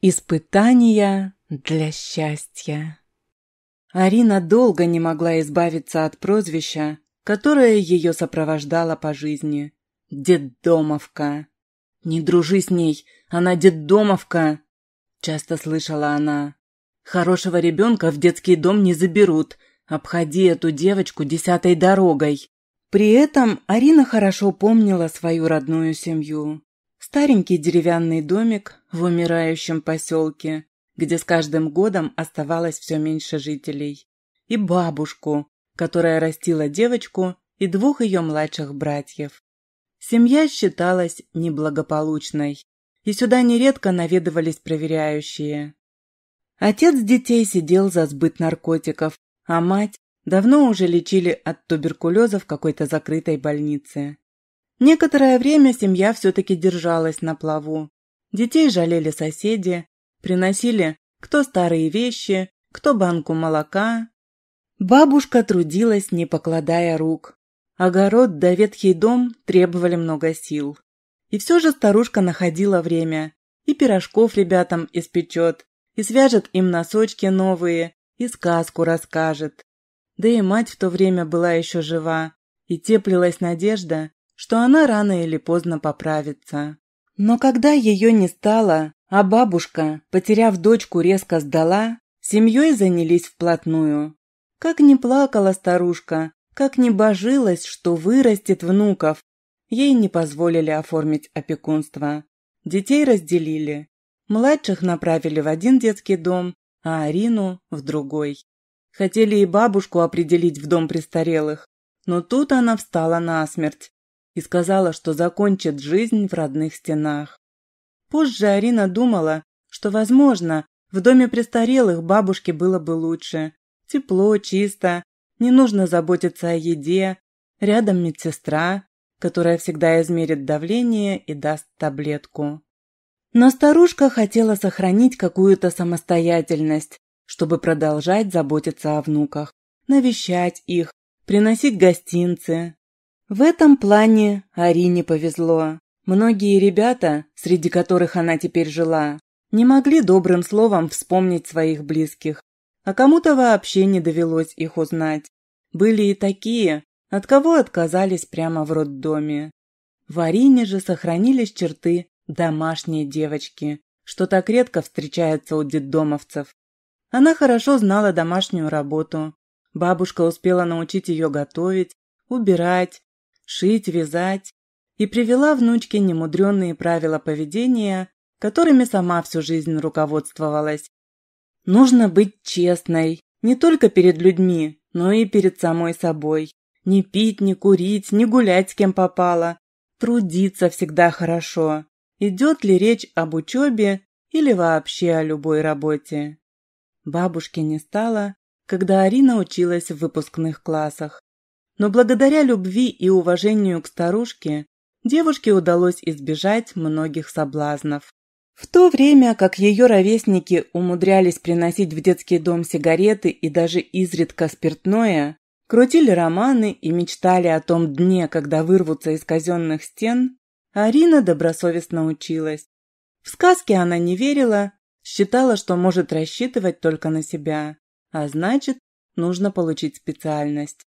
Испытания для счастья. Арина долго не могла избавиться от прозвища, которое ее сопровождало по жизни – «Деддомовка». «Не дружи с ней, она деддомовка!» – часто слышала она. «Хорошего ребенка в детский дом не заберут, обходи эту девочку десятой дорогой». При этом Арина хорошо помнила свою родную семью. Старенький деревянный домик в умирающем поселке, где с каждым годом оставалось все меньше жителей. И бабушку, которая растила девочку и двух ее младших братьев. Семья считалась неблагополучной, и сюда нередко наведывались проверяющие. Отец детей сидел за сбыт наркотиков, а мать давно уже лечили от туберкулеза в какой-то закрытой больнице. Некоторое время семья все-таки держалась на плаву. Детей жалели соседи, приносили кто старые вещи, кто банку молока. Бабушка трудилась, не покладая рук. Огород да ветхий дом требовали много сил. И все же старушка находила время. И пирожков ребятам испечет, и свяжет им носочки новые, и сказку расскажет. Да и мать в то время была еще жива, и теплилась надежда, что она рано или поздно поправится. Но когда ее не стало, а бабушка, потеряв дочку, резко сдала, семьей занялись вплотную. Как не плакала старушка, как не божилась, что вырастет внуков, ей не позволили оформить опекунство. Детей разделили. Младших направили в один детский дом, а Арину – в другой. Хотели и бабушку определить в дом престарелых, но тут она встала насмерть, и сказала, что закончит жизнь в родных стенах. Позже Арина думала, что, возможно, в доме престарелых бабушке было бы лучше. Тепло, чисто, не нужно заботиться о еде, рядом медсестра, которая всегда измерит давление и даст таблетку. Но старушка хотела сохранить какую-то самостоятельность, чтобы продолжать заботиться о внуках, навещать их, приносить гостинцы, в этом плане Арине повезло. Многие ребята, среди которых она теперь жила, не могли добрым словом вспомнить своих близких, а кому-то вообще не довелось их узнать. Были и такие, от кого отказались прямо в роддоме. В Арине же сохранились черты домашней девочки, что так редко встречается у детдомовцев. Она хорошо знала домашнюю работу. Бабушка успела научить ее готовить, убирать, шить, вязать, и привела внучке немудренные правила поведения, которыми сама всю жизнь руководствовалась. Нужно быть честной, не только перед людьми, но и перед самой собой. Не пить, не курить, не гулять с кем попало. Трудиться всегда хорошо. Идет ли речь об учебе или вообще о любой работе. Бабушки не стало, когда Арина училась в выпускных классах но благодаря любви и уважению к старушке девушке удалось избежать многих соблазнов. В то время как ее ровесники умудрялись приносить в детский дом сигареты и даже изредка спиртное, крутили романы и мечтали о том дне, когда вырвутся из казенных стен, Арина добросовестно училась. В сказки она не верила, считала, что может рассчитывать только на себя, а значит, нужно получить специальность.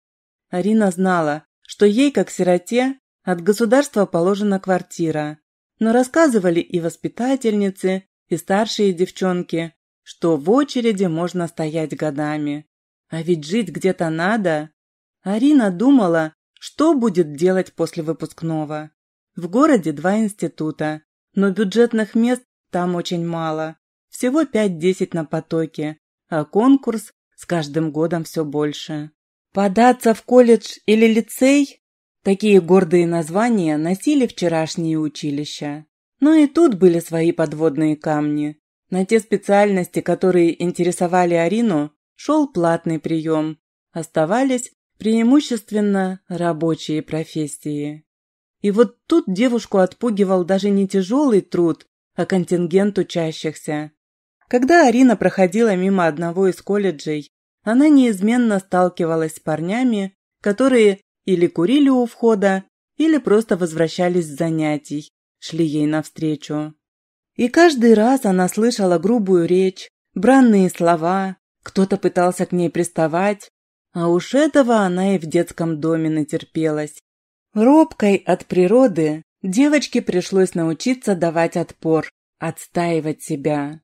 Арина знала, что ей, как сироте, от государства положена квартира. Но рассказывали и воспитательницы, и старшие девчонки, что в очереди можно стоять годами. А ведь жить где-то надо. Арина думала, что будет делать после выпускного. В городе два института, но бюджетных мест там очень мало. Всего 5-10 на потоке, а конкурс с каждым годом все больше. Податься в колледж или лицей? Такие гордые названия носили вчерашние училища. Но и тут были свои подводные камни. На те специальности, которые интересовали Арину, шел платный прием. Оставались преимущественно рабочие профессии. И вот тут девушку отпугивал даже не тяжелый труд, а контингент учащихся. Когда Арина проходила мимо одного из колледжей, она неизменно сталкивалась с парнями, которые или курили у входа, или просто возвращались с занятий, шли ей навстречу. И каждый раз она слышала грубую речь, бранные слова, кто-то пытался к ней приставать, а уж этого она и в детском доме натерпелась. Робкой от природы девочке пришлось научиться давать отпор, отстаивать себя.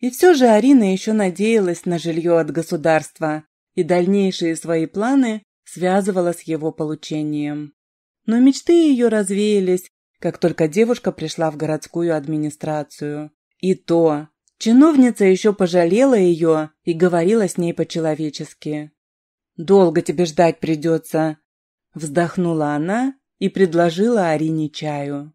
И все же Арина еще надеялась на жилье от государства и дальнейшие свои планы связывала с его получением. Но мечты ее развеялись, как только девушка пришла в городскую администрацию. И то, чиновница еще пожалела ее и говорила с ней по-человечески. «Долго тебе ждать придется», – вздохнула она и предложила Арине чаю.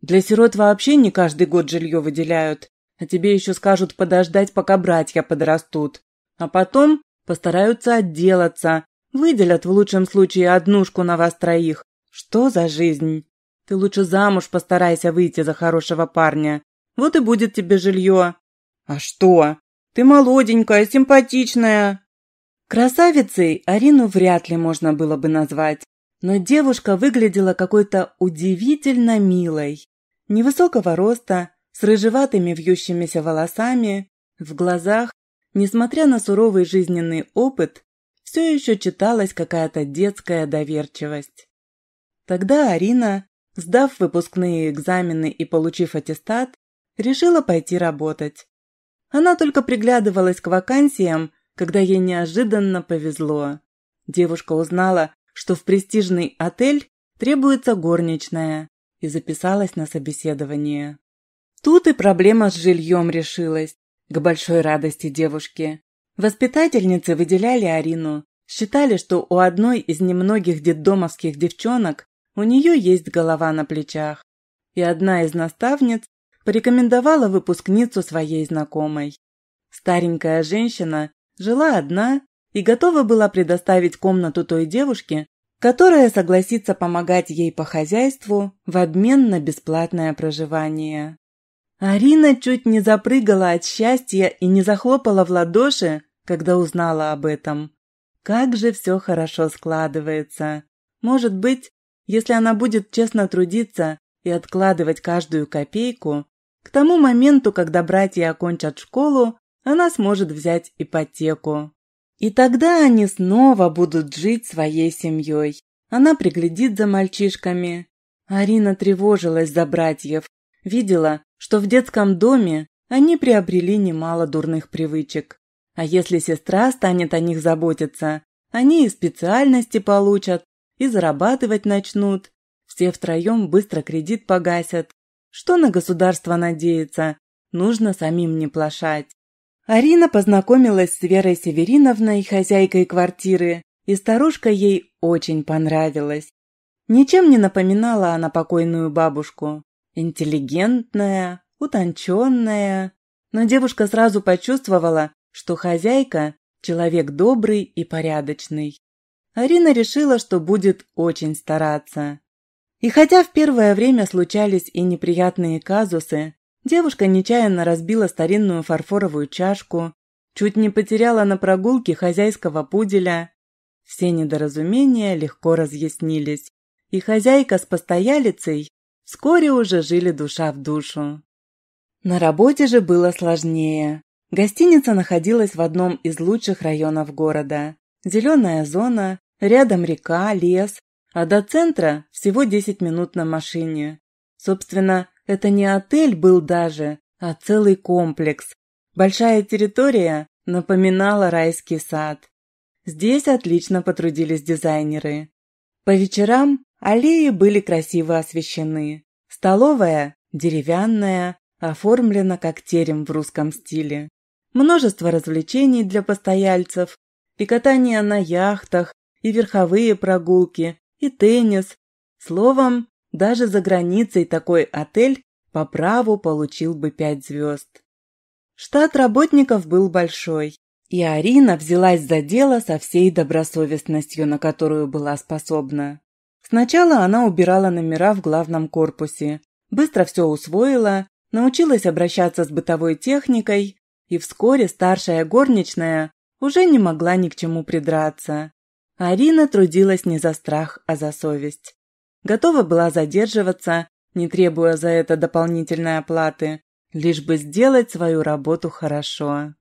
«Для сирот вообще не каждый год жилье выделяют, а тебе еще скажут подождать, пока братья подрастут. А потом постараются отделаться, выделят в лучшем случае однушку на вас троих. Что за жизнь? Ты лучше замуж постарайся выйти за хорошего парня. Вот и будет тебе жилье. А что? Ты молоденькая, симпатичная. Красавицей Арину вряд ли можно было бы назвать, но девушка выглядела какой-то удивительно милой. Невысокого роста, с рыжеватыми вьющимися волосами, в глазах, несмотря на суровый жизненный опыт, все еще читалась какая-то детская доверчивость. Тогда Арина, сдав выпускные экзамены и получив аттестат, решила пойти работать. Она только приглядывалась к вакансиям, когда ей неожиданно повезло. Девушка узнала, что в престижный отель требуется горничная и записалась на собеседование. Тут и проблема с жильем решилась, к большой радости девушки. Воспитательницы выделяли Арину, считали, что у одной из немногих детдомовских девчонок у нее есть голова на плечах. И одна из наставниц порекомендовала выпускницу своей знакомой. Старенькая женщина жила одна и готова была предоставить комнату той девушке, которая согласится помогать ей по хозяйству в обмен на бесплатное проживание. Арина чуть не запрыгала от счастья и не захлопала в ладоши, когда узнала об этом. Как же все хорошо складывается. Может быть, если она будет честно трудиться и откладывать каждую копейку, к тому моменту, когда братья окончат школу, она сможет взять ипотеку. И тогда они снова будут жить своей семьей. Она приглядит за мальчишками. Арина тревожилась за братьев, Видела, что в детском доме они приобрели немало дурных привычек. А если сестра станет о них заботиться, они и специальности получат, и зарабатывать начнут. Все втроем быстро кредит погасят. Что на государство надеяться? Нужно самим не плашать. Арина познакомилась с Верой Севериновной, хозяйкой квартиры, и старушка ей очень понравилась. Ничем не напоминала она покойную бабушку. Интеллигентная, утонченная. Но девушка сразу почувствовала, что хозяйка – человек добрый и порядочный. Арина решила, что будет очень стараться. И хотя в первое время случались и неприятные казусы, девушка нечаянно разбила старинную фарфоровую чашку, чуть не потеряла на прогулке хозяйского пуделя. Все недоразумения легко разъяснились, и хозяйка с постоялицей Вскоре уже жили душа в душу. На работе же было сложнее. Гостиница находилась в одном из лучших районов города. Зеленая зона, рядом река, лес, а до центра всего 10 минут на машине. Собственно, это не отель был даже, а целый комплекс. Большая территория напоминала райский сад. Здесь отлично потрудились дизайнеры. По вечерам Аллеи были красиво освещены. Столовая, деревянная, оформлена как терем в русском стиле. Множество развлечений для постояльцев, и катание на яхтах, и верховые прогулки, и теннис. Словом, даже за границей такой отель по праву получил бы пять звезд. Штат работников был большой, и Арина взялась за дело со всей добросовестностью, на которую была способна. Сначала она убирала номера в главном корпусе, быстро все усвоила, научилась обращаться с бытовой техникой, и вскоре старшая горничная уже не могла ни к чему придраться. Арина трудилась не за страх, а за совесть. Готова была задерживаться, не требуя за это дополнительной оплаты, лишь бы сделать свою работу хорошо.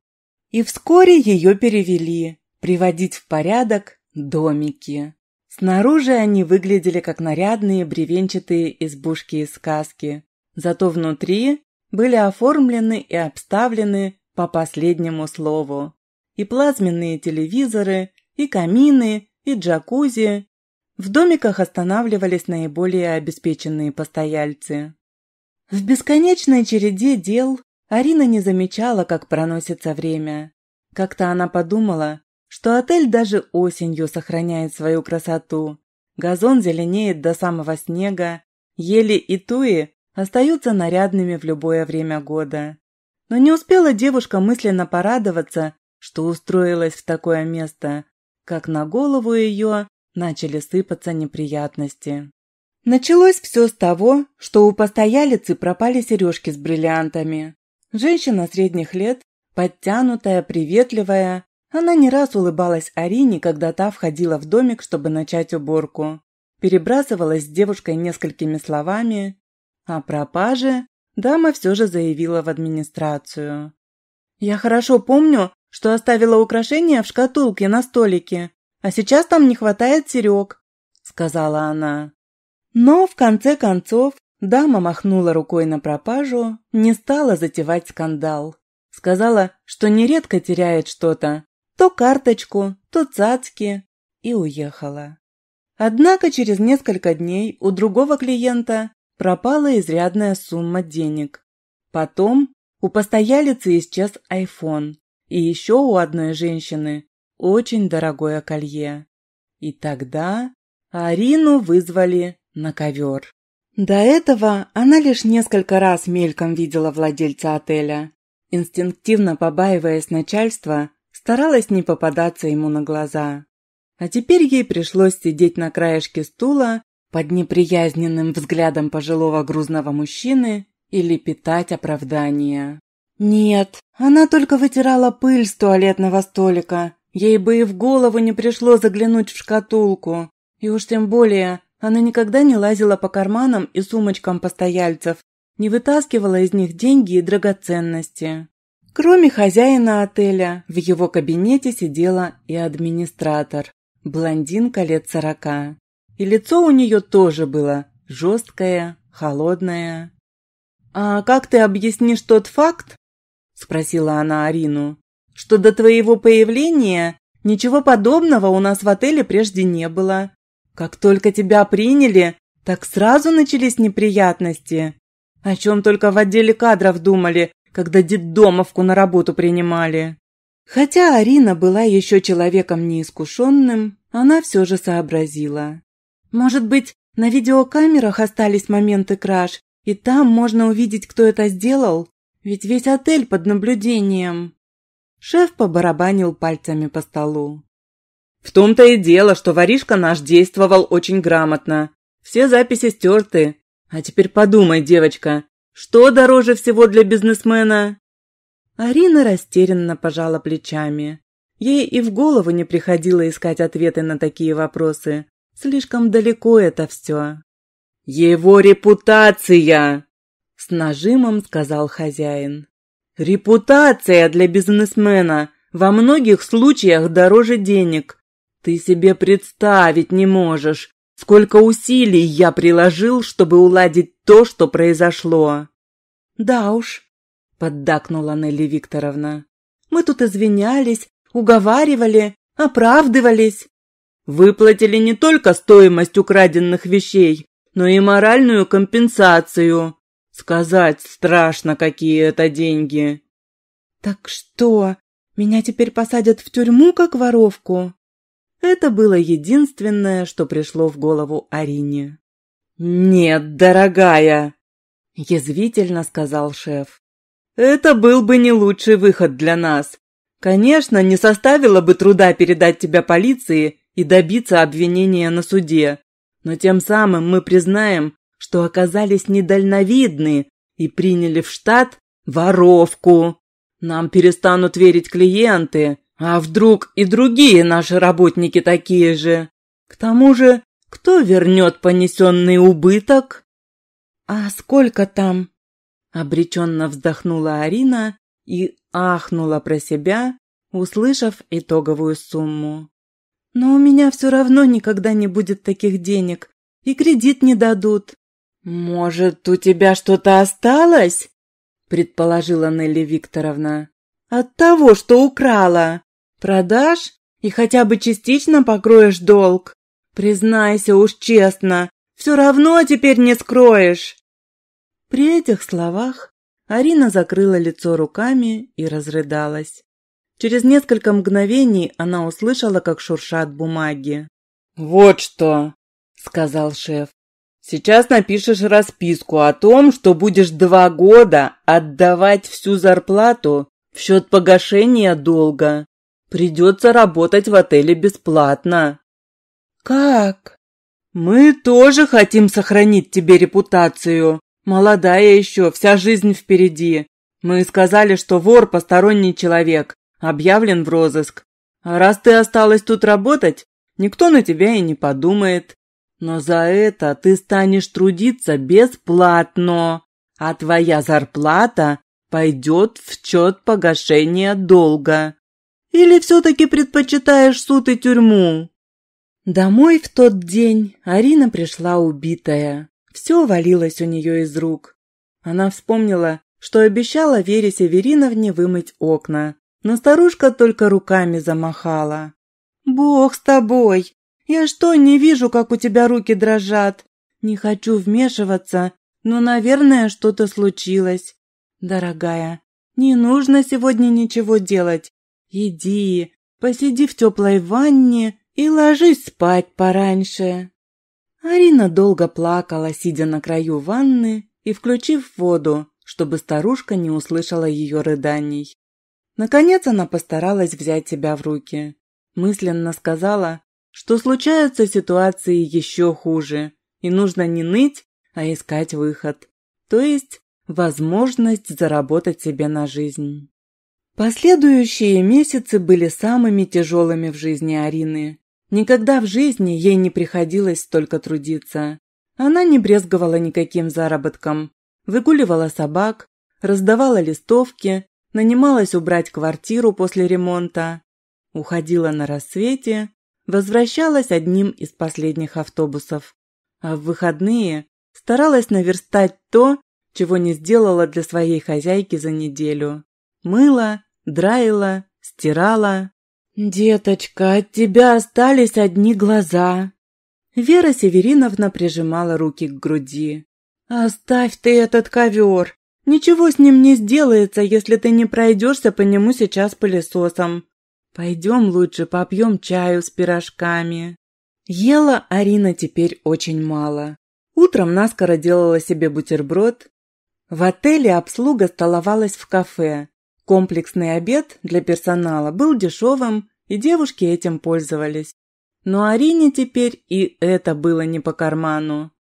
И вскоре ее перевели приводить в порядок домики. Снаружи они выглядели как нарядные бревенчатые избушки из сказки, зато внутри были оформлены и обставлены по последнему слову. И плазменные телевизоры, и камины, и джакузи. В домиках останавливались наиболее обеспеченные постояльцы. В бесконечной череде дел Арина не замечала, как проносится время. Как-то она подумала, что отель даже осенью сохраняет свою красоту. Газон зеленеет до самого снега, ели и туи остаются нарядными в любое время года. Но не успела девушка мысленно порадоваться, что устроилась в такое место, как на голову ее начали сыпаться неприятности. Началось все с того, что у постоялицы пропали сережки с бриллиантами. Женщина средних лет, подтянутая, приветливая, она не раз улыбалась Арине, когда та входила в домик, чтобы начать уборку. Перебрасывалась с девушкой несколькими словами. О пропаже дама все же заявила в администрацию. «Я хорошо помню, что оставила украшения в шкатулке на столике, а сейчас там не хватает серег», – сказала она. Но, в конце концов, дама махнула рукой на пропажу, не стала затевать скандал. Сказала, что нередко теряет что-то, то карточку, то цацки и уехала. Однако через несколько дней у другого клиента пропала изрядная сумма денег. Потом у постоялицы исчез iPhone и еще у одной женщины очень дорогое колье. И тогда Арину вызвали на ковер. До этого она лишь несколько раз мельком видела владельца отеля. Инстинктивно побаиваясь начальства, Старалась не попадаться ему на глаза. А теперь ей пришлось сидеть на краешке стула под неприязненным взглядом пожилого грузного мужчины или питать оправдания. Нет, она только вытирала пыль с туалетного столика. Ей бы и в голову не пришло заглянуть в шкатулку. И уж тем более, она никогда не лазила по карманам и сумочкам постояльцев, не вытаскивала из них деньги и драгоценности. Кроме хозяина отеля, в его кабинете сидела и администратор, блондинка лет сорока. И лицо у нее тоже было жесткое, холодное. «А как ты объяснишь тот факт?» – спросила она Арину. «Что до твоего появления ничего подобного у нас в отеле прежде не было. Как только тебя приняли, так сразу начались неприятности. О чем только в отделе кадров думали, когда детдомовку на работу принимали. Хотя Арина была еще человеком неискушенным, она все же сообразила. Может быть, на видеокамерах остались моменты краж, и там можно увидеть, кто это сделал? Ведь весь отель под наблюдением. Шеф побарабанил пальцами по столу. В том-то и дело, что воришка наш действовал очень грамотно. Все записи стерты. А теперь подумай, девочка, что дороже всего для бизнесмена?» Арина растерянно пожала плечами. Ей и в голову не приходило искать ответы на такие вопросы. Слишком далеко это все. «Его репутация!» – с нажимом сказал хозяин. «Репутация для бизнесмена во многих случаях дороже денег. Ты себе представить не можешь, Сколько усилий я приложил, чтобы уладить то, что произошло. Да уж, поддакнула Нелли Викторовна. Мы тут извинялись, уговаривали, оправдывались. Выплатили не только стоимость украденных вещей, но и моральную компенсацию. Сказать страшно, какие это деньги. Так что, меня теперь посадят в тюрьму как воровку? Это было единственное, что пришло в голову Арине. «Нет, дорогая!» – язвительно сказал шеф. «Это был бы не лучший выход для нас. Конечно, не составило бы труда передать тебя полиции и добиться обвинения на суде, но тем самым мы признаем, что оказались недальновидны и приняли в штат воровку. Нам перестанут верить клиенты, а вдруг и другие наши работники такие же? К тому же, кто вернет понесенный убыток? А сколько там? Обреченно вздохнула Арина и ахнула про себя, услышав итоговую сумму. Но у меня все равно никогда не будет таких денег, и кредит не дадут. «Может, у тебя что-то осталось?» – предположила Нелли Викторовна. «От того, что украла!» Продашь и хотя бы частично покроешь долг? Признайся уж честно, все равно теперь не скроешь!» При этих словах Арина закрыла лицо руками и разрыдалась. Через несколько мгновений она услышала, как шуршат бумаги. «Вот что!» – сказал шеф. «Сейчас напишешь расписку о том, что будешь два года отдавать всю зарплату в счет погашения долга. Придется работать в отеле бесплатно». «Как?» «Мы тоже хотим сохранить тебе репутацию. Молодая еще, вся жизнь впереди. Мы сказали, что вор – посторонний человек, объявлен в розыск. А раз ты осталась тут работать, никто на тебя и не подумает. Но за это ты станешь трудиться бесплатно, а твоя зарплата пойдет в счет погашения долга. Или все-таки предпочитаешь суд и тюрьму?» Домой в тот день Арина пришла убитая. Все валилось у нее из рук. Она вспомнила, что обещала Вере Севериновне вымыть окна, но старушка только руками замахала. «Бог с тобой! Я что, не вижу, как у тебя руки дрожат? Не хочу вмешиваться, но, наверное, что-то случилось. Дорогая, не нужно сегодня ничего делать. Иди, посиди в теплой ванне и ложись спать пораньше. Арина долго плакала, сидя на краю ванны и включив воду, чтобы старушка не услышала ее рыданий. Наконец она постаралась взять себя в руки. Мысленно сказала, что случаются ситуации еще хуже, и нужно не ныть, а искать выход. То есть возможность заработать себе на жизнь. Последующие месяцы были самыми тяжелыми в жизни Арины. Никогда в жизни ей не приходилось столько трудиться. Она не брезговала никаким заработком. Выгуливала собак, раздавала листовки, нанималась убрать квартиру после ремонта. Уходила на рассвете, возвращалась одним из последних автобусов. А в выходные старалась наверстать то, чего не сделала для своей хозяйки за неделю. Мыла, драила, стирала. «Деточка, от тебя остались одни глаза!» Вера Севериновна прижимала руки к груди. «Оставь ты этот ковер! Ничего с ним не сделается, если ты не пройдешься по нему сейчас пылесосом. Пойдем лучше попьем чаю с пирожками». Ела Арина теперь очень мало. Утром наскоро делала себе бутерброд. В отеле обслуга столовалась в кафе, Комплексный обед для персонала был дешевым, и девушки этим пользовались. Но Арине теперь и это было не по карману.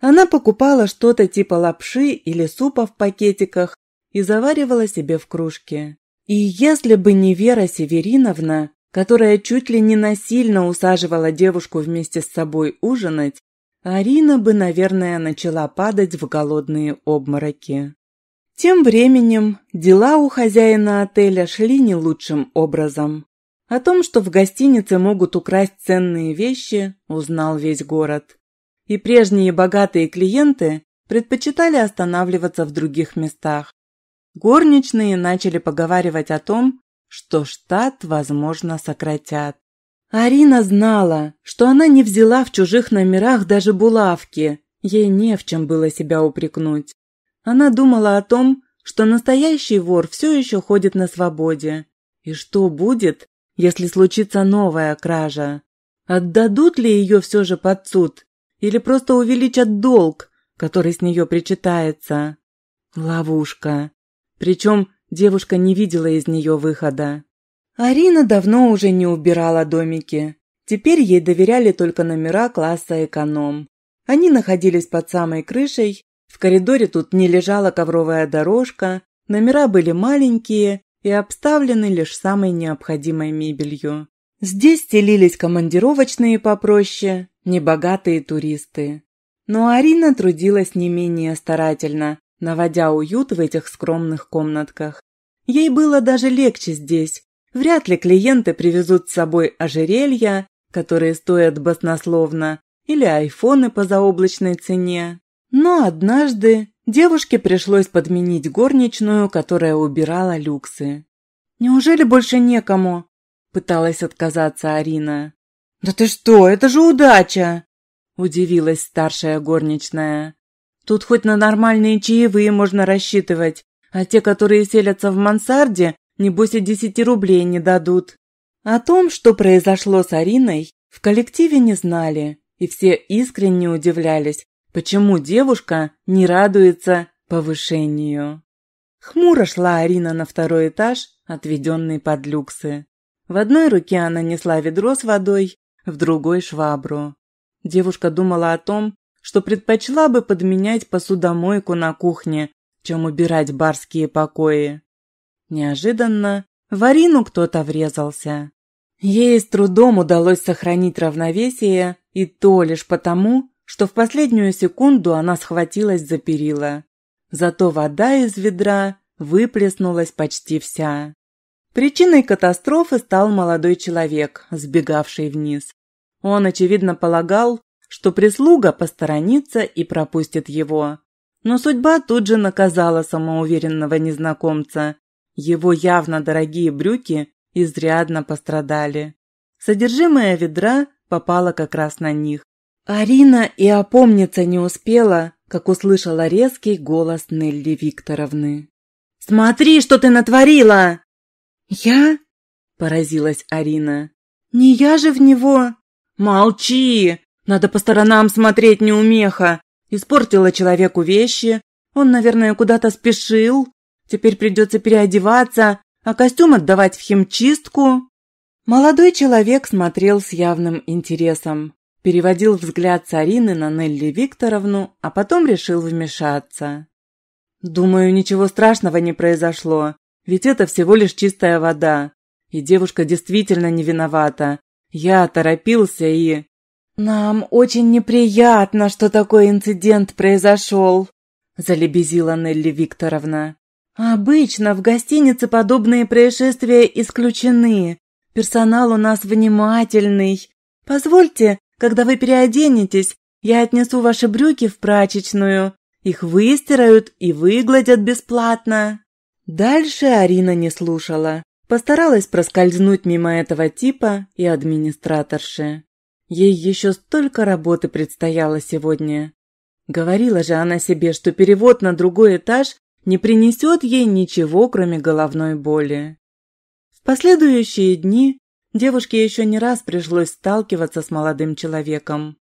Она покупала что-то типа лапши или супа в пакетиках и заваривала себе в кружке. И если бы не Вера Севериновна, которая чуть ли не насильно усаживала девушку вместе с собой ужинать, Арина бы, наверное, начала падать в голодные обмороки. Тем временем дела у хозяина отеля шли не лучшим образом. О том, что в гостинице могут украсть ценные вещи, узнал весь город. И прежние богатые клиенты предпочитали останавливаться в других местах. Горничные начали поговаривать о том, что штат, возможно, сократят. Арина знала, что она не взяла в чужих номерах даже булавки, ей не в чем было себя упрекнуть. Она думала о том, что настоящий вор все еще ходит на свободе. И что будет, если случится новая кража? Отдадут ли ее все же под суд? Или просто увеличат долг, который с нее причитается? Ловушка. Причем девушка не видела из нее выхода. Арина давно уже не убирала домики. Теперь ей доверяли только номера класса эконом. Они находились под самой крышей в коридоре тут не лежала ковровая дорожка, номера были маленькие и обставлены лишь самой необходимой мебелью. Здесь селились командировочные попроще, небогатые туристы. Но Арина трудилась не менее старательно, наводя уют в этих скромных комнатках. Ей было даже легче здесь. Вряд ли клиенты привезут с собой ожерелья, которые стоят баснословно, или айфоны по заоблачной цене. Но однажды девушке пришлось подменить горничную, которая убирала люксы. «Неужели больше некому?» – пыталась отказаться Арина. «Да ты что, это же удача!» – удивилась старшая горничная. «Тут хоть на нормальные чаевые можно рассчитывать, а те, которые селятся в мансарде, небось и десяти рублей не дадут». О том, что произошло с Ариной, в коллективе не знали, и все искренне удивлялись, Почему девушка не радуется повышению? Хмуро шла Арина на второй этаж, отведенный под люксы. В одной руке она несла ведро с водой, в другой – швабру. Девушка думала о том, что предпочла бы подменять посудомойку на кухне, чем убирать барские покои. Неожиданно в Арину кто-то врезался. Ей с трудом удалось сохранить равновесие, и то лишь потому, что в последнюю секунду она схватилась за перила. Зато вода из ведра выплеснулась почти вся. Причиной катастрофы стал молодой человек, сбегавший вниз. Он, очевидно, полагал, что прислуга посторонится и пропустит его. Но судьба тут же наказала самоуверенного незнакомца. Его явно дорогие брюки изрядно пострадали. Содержимое ведра попало как раз на них. Арина и опомниться не успела, как услышала резкий голос Нелли Викторовны. «Смотри, что ты натворила!» «Я?» – поразилась Арина. «Не я же в него!» «Молчи! Надо по сторонам смотреть, неумеха! Испортила человеку вещи, он, наверное, куда-то спешил, теперь придется переодеваться, а костюм отдавать в химчистку». Молодой человек смотрел с явным интересом переводил взгляд царины на Нелли Викторовну, а потом решил вмешаться. «Думаю, ничего страшного не произошло, ведь это всего лишь чистая вода. И девушка действительно не виновата. Я торопился и...» «Нам очень неприятно, что такой инцидент произошел», – залебезила Нелли Викторовна. «Обычно в гостинице подобные происшествия исключены. Персонал у нас внимательный. Позвольте, когда вы переоденетесь, я отнесу ваши брюки в прачечную. Их выстирают и выгладят бесплатно». Дальше Арина не слушала. Постаралась проскользнуть мимо этого типа и администраторши. Ей еще столько работы предстояло сегодня. Говорила же она себе, что перевод на другой этаж не принесет ей ничего, кроме головной боли. В последующие дни Девушке еще не раз пришлось сталкиваться с молодым человеком.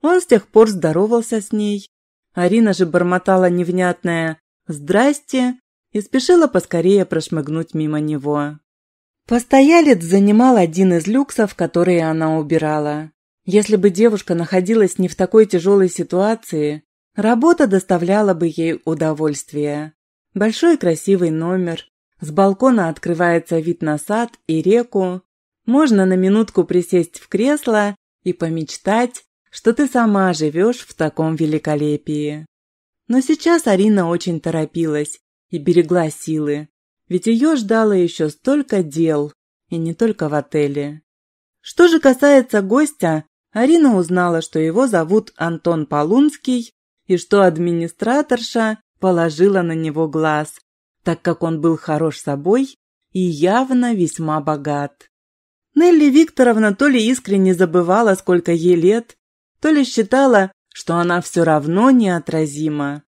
Он с тех пор здоровался с ней. Арина же бормотала невнятное «Здрасте!» и спешила поскорее прошмыгнуть мимо него. Постоялец занимал один из люксов, которые она убирала. Если бы девушка находилась не в такой тяжелой ситуации, работа доставляла бы ей удовольствие. Большой красивый номер, с балкона открывается вид на сад и реку, можно на минутку присесть в кресло и помечтать, что ты сама живешь в таком великолепии. Но сейчас Арина очень торопилась и берегла силы, ведь ее ждало еще столько дел, и не только в отеле. Что же касается гостя, Арина узнала, что его зовут Антон Полунский и что администраторша положила на него глаз, так как он был хорош собой и явно весьма богат. Нелли Викторовна то ли искренне забывала, сколько ей лет, то ли считала, что она все равно неотразима.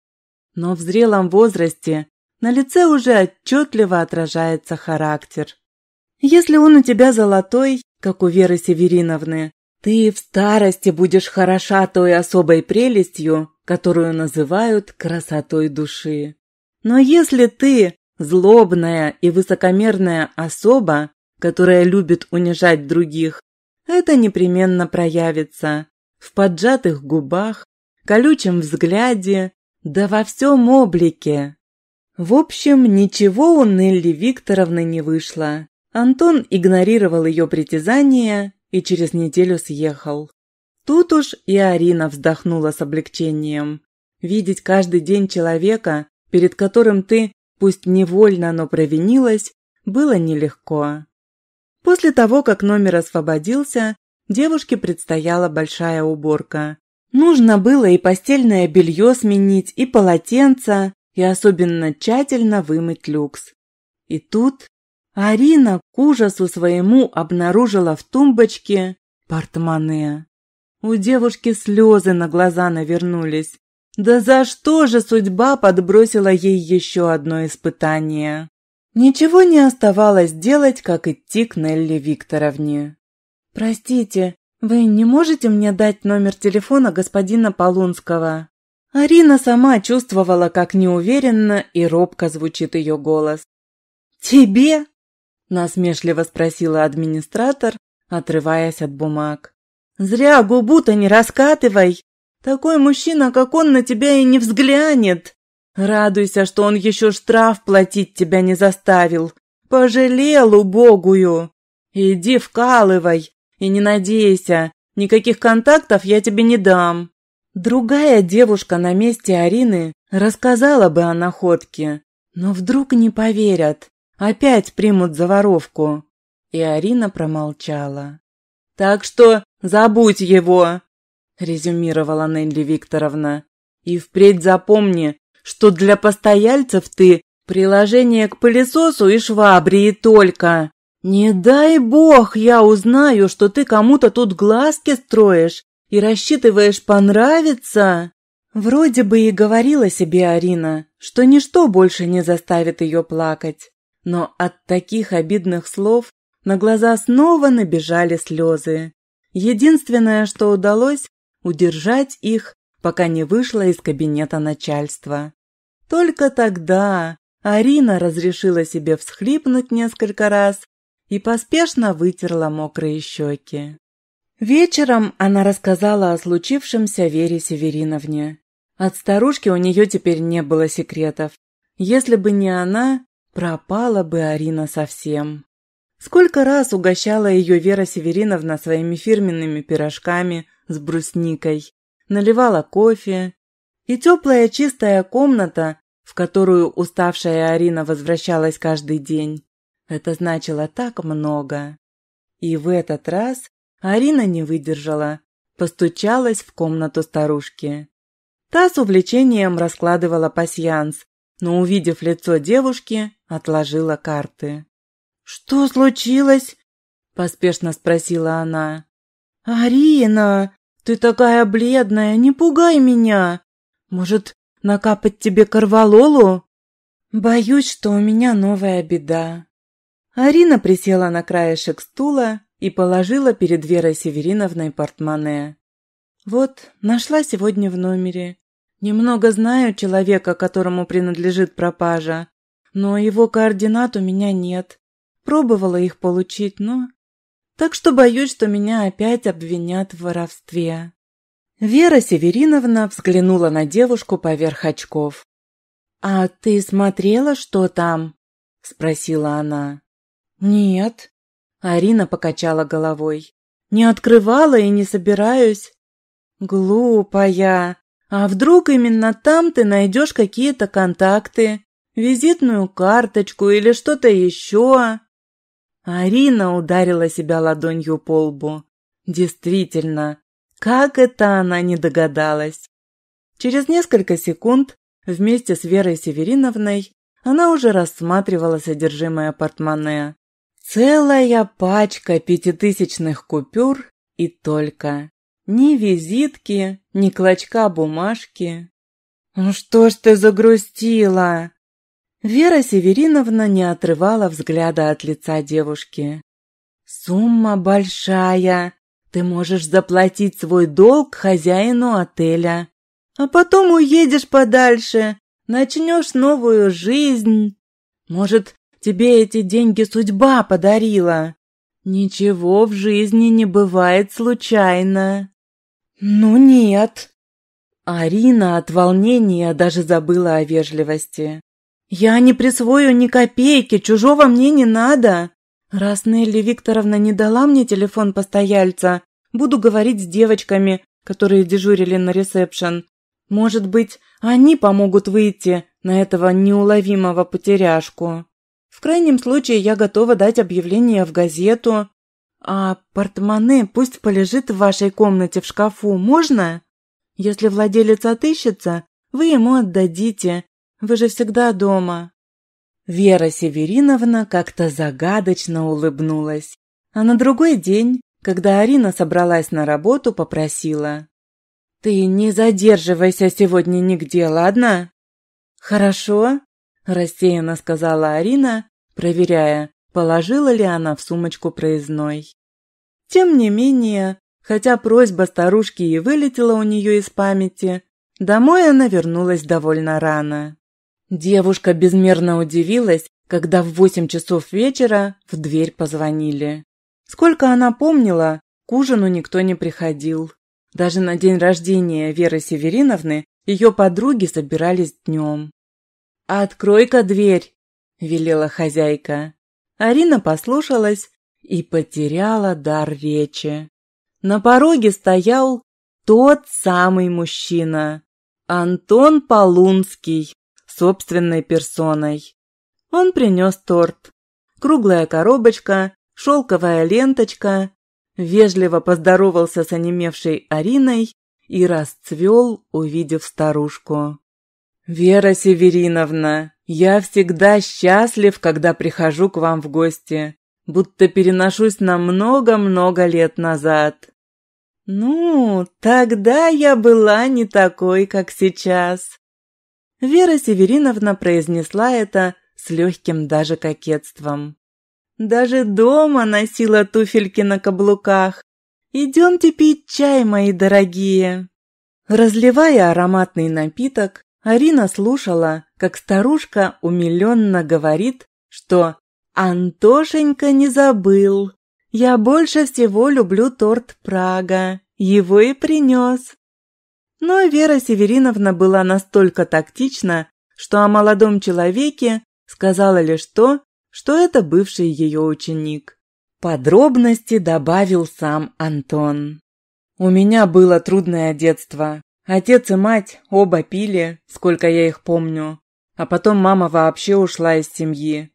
Но в зрелом возрасте на лице уже отчетливо отражается характер. Если он у тебя золотой, как у Веры Севериновны, ты в старости будешь хороша той особой прелестью, которую называют красотой души. Но если ты злобная и высокомерная особа, которая любит унижать других, это непременно проявится в поджатых губах, колючем взгляде, да во всем облике. В общем, ничего у Нелли Викторовны не вышло. Антон игнорировал ее притязания и через неделю съехал. Тут уж и Арина вздохнула с облегчением. Видеть каждый день человека, перед которым ты, пусть невольно, но провинилась, было нелегко. После того, как номер освободился, девушке предстояла большая уборка. Нужно было и постельное белье сменить, и полотенца, и особенно тщательно вымыть люкс. И тут Арина к ужасу своему обнаружила в тумбочке портмоне. У девушки слезы на глаза навернулись. Да за что же судьба подбросила ей еще одно испытание? Ничего не оставалось делать, как идти к Нелли Викторовне. «Простите, вы не можете мне дать номер телефона господина Полунского?» Арина сама чувствовала, как неуверенно и робко звучит ее голос. «Тебе?» – насмешливо спросила администратор, отрываясь от бумаг. «Зря губу-то не раскатывай! Такой мужчина, как он, на тебя и не взглянет!» Радуйся, что он еще штраф платить тебя не заставил. Пожалел убогую. Иди вкалывай и не надейся, никаких контактов я тебе не дам. Другая девушка на месте Арины рассказала бы о находке, но вдруг не поверят, опять примут за воровку. И Арина промолчала. «Так что забудь его!» – резюмировала Нелли Викторовна. «И впредь запомни, что для постояльцев ты приложение к пылесосу и швабре и только. Не дай бог я узнаю, что ты кому-то тут глазки строишь и рассчитываешь понравиться. Вроде бы и говорила себе Арина, что ничто больше не заставит ее плакать. Но от таких обидных слов на глаза снова набежали слезы. Единственное, что удалось, удержать их, пока не вышла из кабинета начальства. Только тогда Арина разрешила себе всхлипнуть несколько раз и поспешно вытерла мокрые щеки. Вечером она рассказала о случившемся Вере Севериновне. От старушки у нее теперь не было секретов. Если бы не она, пропала бы Арина совсем. Сколько раз угощала ее Вера Севериновна своими фирменными пирожками с брусникой, наливала кофе и теплая чистая комната, в которую уставшая Арина возвращалась каждый день. Это значило так много. И в этот раз Арина не выдержала, постучалась в комнату старушки. Та с увлечением раскладывала пасьянс, но, увидев лицо девушки, отложила карты. «Что случилось?» – поспешно спросила она. «Арина, ты такая бледная, не пугай меня!» Может, накапать тебе корвалолу? Боюсь, что у меня новая беда. Арина присела на краешек стула и положила перед Верой Севериновной портмоне. Вот, нашла сегодня в номере. Немного знаю человека, которому принадлежит пропажа, но его координат у меня нет. Пробовала их получить, но... Так что боюсь, что меня опять обвинят в воровстве. Вера Севериновна взглянула на девушку поверх очков. «А ты смотрела, что там?» – спросила она. «Нет», – Арина покачала головой. «Не открывала и не собираюсь». «Глупая! А вдруг именно там ты найдешь какие-то контакты, визитную карточку или что-то еще?» Арина ударила себя ладонью по лбу. «Действительно, как это она не догадалась? Через несколько секунд вместе с Верой Севериновной она уже рассматривала содержимое портмоне. Целая пачка пятитысячных купюр и только. Ни визитки, ни клочка бумажки. «Ну что ж ты загрустила?» Вера Севериновна не отрывала взгляда от лица девушки. «Сумма большая, ты можешь заплатить свой долг хозяину отеля, а потом уедешь подальше, начнешь новую жизнь. Может, тебе эти деньги судьба подарила? Ничего в жизни не бывает случайно. Ну нет. Арина от волнения даже забыла о вежливости. Я не присвою ни копейки, чужого мне не надо. «Раз Нелли Викторовна не дала мне телефон постояльца, буду говорить с девочками, которые дежурили на ресепшн. Может быть, они помогут выйти на этого неуловимого потеряшку. В крайнем случае я готова дать объявление в газету. А портмоне пусть полежит в вашей комнате в шкафу, можно? Если владелец отыщется, вы ему отдадите. Вы же всегда дома. Вера Севериновна как-то загадочно улыбнулась, а на другой день, когда Арина собралась на работу, попросила. «Ты не задерживайся сегодня нигде, ладно?» «Хорошо», – рассеянно сказала Арина, проверяя, положила ли она в сумочку проездной. Тем не менее, хотя просьба старушки и вылетела у нее из памяти, домой она вернулась довольно рано. Девушка безмерно удивилась, когда в восемь часов вечера в дверь позвонили. Сколько она помнила, к ужину никто не приходил. Даже на день рождения Веры Севериновны ее подруги собирались днем. «Открой-ка дверь!» – велела хозяйка. Арина послушалась и потеряла дар речи. На пороге стоял тот самый мужчина – Антон Полунский собственной персоной. Он принес торт. Круглая коробочка, шелковая ленточка. Вежливо поздоровался с онемевшей Ариной и расцвел, увидев старушку. «Вера Севериновна, я всегда счастлив, когда прихожу к вам в гости, будто переношусь на много-много лет назад». «Ну, тогда я была не такой, как сейчас», Вера Севериновна произнесла это с легким даже кокетством. Даже дома носила туфельки на каблуках. «Идемте пить чай, мои дорогие!» Разливая ароматный напиток, Арина слушала, как старушка умиленно говорит, что «Антошенька не забыл. Я больше всего люблю торт Прага. Его и принес. Но Вера Севериновна была настолько тактична, что о молодом человеке сказала лишь то, что это бывший ее ученик. Подробности добавил сам Антон. «У меня было трудное детство. Отец и мать оба пили, сколько я их помню. А потом мама вообще ушла из семьи.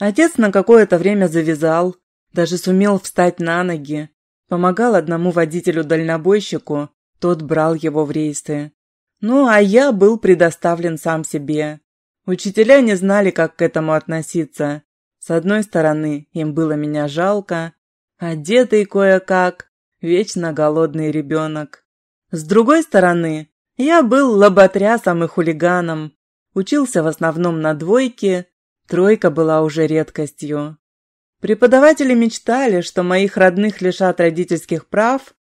Отец на какое-то время завязал, даже сумел встать на ноги. Помогал одному водителю-дальнобойщику, тот брал его в рейсы. Ну, а я был предоставлен сам себе. Учителя не знали, как к этому относиться. С одной стороны, им было меня жалко, одетый кое-как, вечно голодный ребенок. С другой стороны, я был лоботрясом и хулиганом, учился в основном на двойке, тройка была уже редкостью. Преподаватели мечтали, что моих родных лишат родительских прав,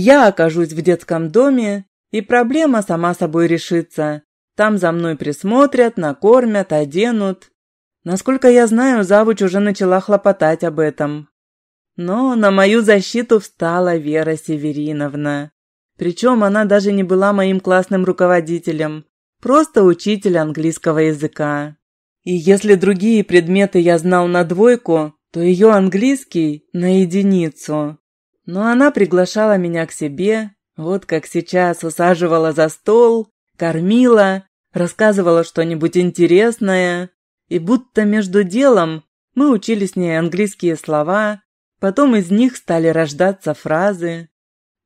я окажусь в детском доме, и проблема сама собой решится. Там за мной присмотрят, накормят, оденут. Насколько я знаю, завуч уже начала хлопотать об этом. Но на мою защиту встала Вера Севериновна. Причем она даже не была моим классным руководителем, просто учитель английского языка. И если другие предметы я знал на двойку, то ее английский – на единицу. Но она приглашала меня к себе, вот как сейчас усаживала за стол, кормила, рассказывала что-нибудь интересное, и будто между делом мы учили с ней английские слова, потом из них стали рождаться фразы.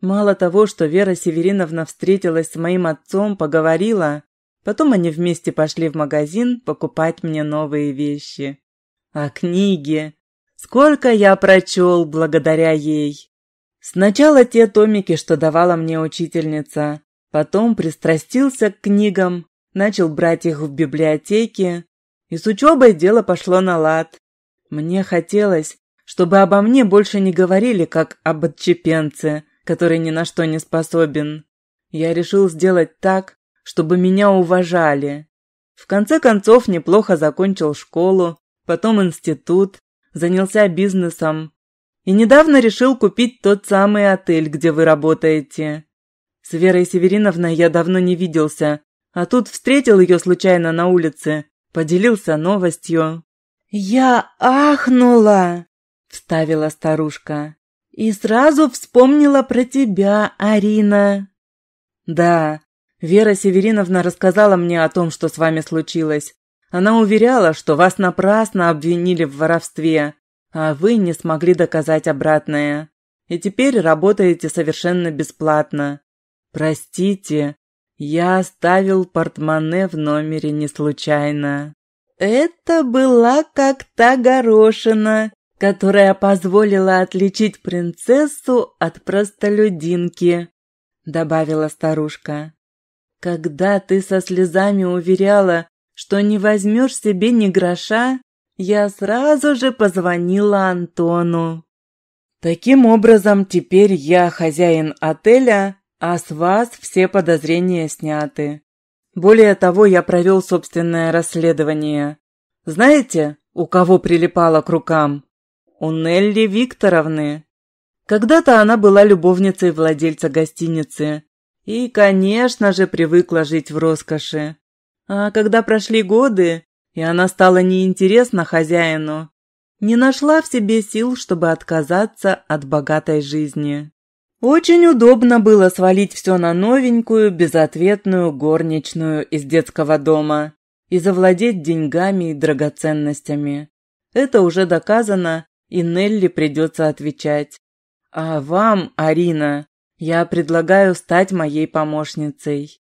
Мало того, что Вера Севериновна встретилась с моим отцом, поговорила, потом они вместе пошли в магазин покупать мне новые вещи. А книги! Сколько я прочел благодаря ей! Сначала те томики, что давала мне учительница, потом пристрастился к книгам, начал брать их в библиотеке, и с учебой дело пошло на лад. Мне хотелось, чтобы обо мне больше не говорили, как об отчепенце, который ни на что не способен. Я решил сделать так, чтобы меня уважали. В конце концов, неплохо закончил школу, потом институт, занялся бизнесом, и недавно решил купить тот самый отель, где вы работаете. С Верой Севериновной я давно не виделся, а тут встретил ее случайно на улице, поделился новостью». «Я ахнула!» – вставила старушка. «И сразу вспомнила про тебя, Арина!» «Да, Вера Севериновна рассказала мне о том, что с вами случилось. Она уверяла, что вас напрасно обвинили в воровстве, а вы не смогли доказать обратное. И теперь работаете совершенно бесплатно. Простите, я оставил портмоне в номере не случайно. Это была как та горошина, которая позволила отличить принцессу от простолюдинки, добавила старушка. Когда ты со слезами уверяла, что не возьмешь себе ни гроша, я сразу же позвонила Антону. Таким образом, теперь я хозяин отеля, а с вас все подозрения сняты. Более того, я провел собственное расследование. Знаете, у кого прилипало к рукам? У Нелли Викторовны. Когда-то она была любовницей владельца гостиницы и, конечно же, привыкла жить в роскоши. А когда прошли годы, и она стала неинтересна хозяину, не нашла в себе сил, чтобы отказаться от богатой жизни. Очень удобно было свалить все на новенькую, безответную горничную из детского дома и завладеть деньгами и драгоценностями. Это уже доказано, и Нелли придется отвечать. А вам, Арина, я предлагаю стать моей помощницей.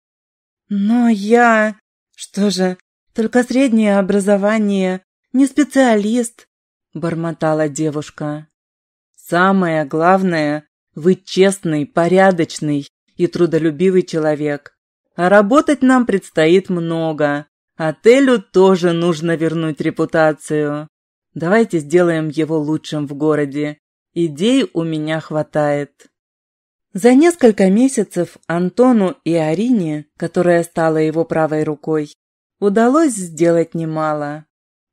Но я... Что же, только среднее образование, не специалист», – бормотала девушка. «Самое главное, вы честный, порядочный и трудолюбивый человек. А работать нам предстоит много. Отелю тоже нужно вернуть репутацию. Давайте сделаем его лучшим в городе. Идей у меня хватает». За несколько месяцев Антону и Арине, которая стала его правой рукой, удалось сделать немало.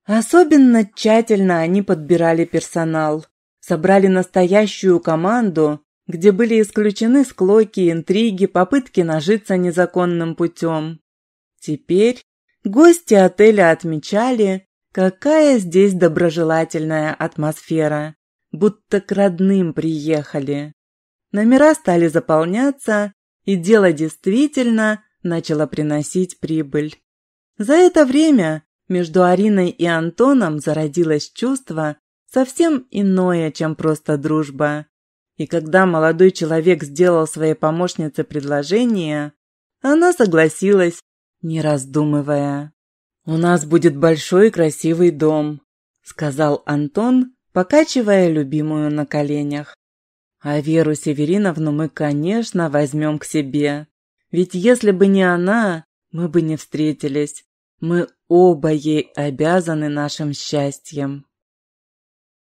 Особенно тщательно они подбирали персонал, собрали настоящую команду, где были исключены склоки, интриги, попытки нажиться незаконным путем. Теперь гости отеля отмечали, какая здесь доброжелательная атмосфера, будто к родным приехали. Номера стали заполняться, и дело действительно начало приносить прибыль. За это время между Ариной и Антоном зародилось чувство совсем иное, чем просто дружба. И когда молодой человек сделал своей помощнице предложение, она согласилась, не раздумывая. «У нас будет большой и красивый дом», – сказал Антон, покачивая любимую на коленях. «А Веру Севериновну мы, конечно, возьмем к себе. Ведь если бы не она, мы бы не встретились. Мы оба ей обязаны нашим счастьем.